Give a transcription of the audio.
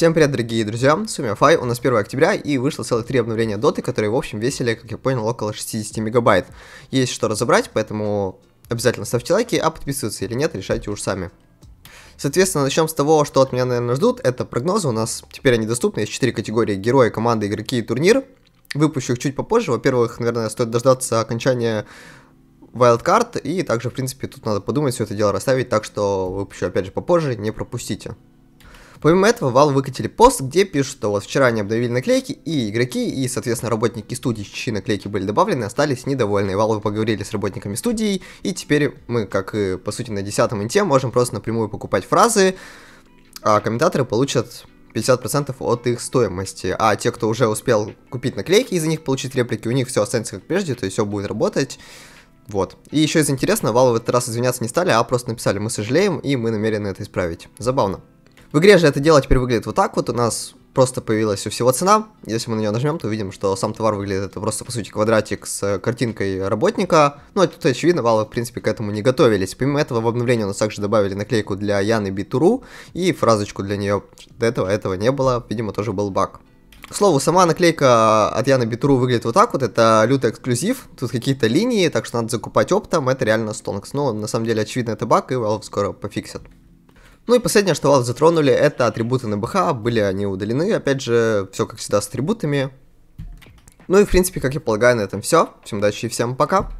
Всем привет, дорогие друзья, с вами Фай, у нас 1 октября и вышло целых три обновления доты, которые в общем весили, как я понял, около 60 мегабайт. Есть что разобрать, поэтому обязательно ставьте лайки, а подписываться или нет, решайте уж сами. Соответственно, начнем с того, что от меня, наверное, ждут, это прогнозы, у нас теперь они доступны, есть 4 категории, герои, команды, игроки и турнир. Выпущу их чуть попозже, во-первых, наверное, стоит дождаться окончания wildcard, и также, в принципе, тут надо подумать, все это дело расставить, так что выпущу опять же попозже, не пропустите. Помимо этого, Valve выкатили пост, где пишут, что вот вчера они обновили наклейки, и игроки, и, соответственно, работники студии, чьи наклейки были добавлены, остались недовольны. Valve поговорили с работниками студии, и теперь мы, как и, по сути, на 10-м инте, можем просто напрямую покупать фразы, а комментаторы получат 50% от их стоимости. А те, кто уже успел купить наклейки и за них получить реплики, у них все останется как прежде, то есть все будет работать. Вот. И еще из интересного, Valve в этот раз извиняться не стали, а просто написали «Мы сожалеем, и мы намерены это исправить». Забавно. В игре же это дело теперь выглядит вот так вот. У нас просто появилась у всего цена. Если мы на нее нажмем, то увидим, что сам товар выглядит это просто, по сути, квадратик с э, картинкой работника. Ну, а тут, очевидно, Valve в принципе, к этому не готовились. Помимо этого, в обновлении у нас также добавили наклейку для Яны Битуру и фразочку для нее. До этого этого не было, видимо, тоже был баг. К слову, сама наклейка от Яны Битуру выглядит вот так вот, это лютый эксклюзив, тут какие-то линии, так что надо закупать оптом, это реально стонкс, но на самом деле очевидно это баг и Valve скоро пофиксят. Ну и последнее, что вас затронули, это атрибуты на БХ были они удалены, опять же, все как всегда с атрибутами. Ну и в принципе, как я полагаю, на этом все. Всем удачи и всем пока!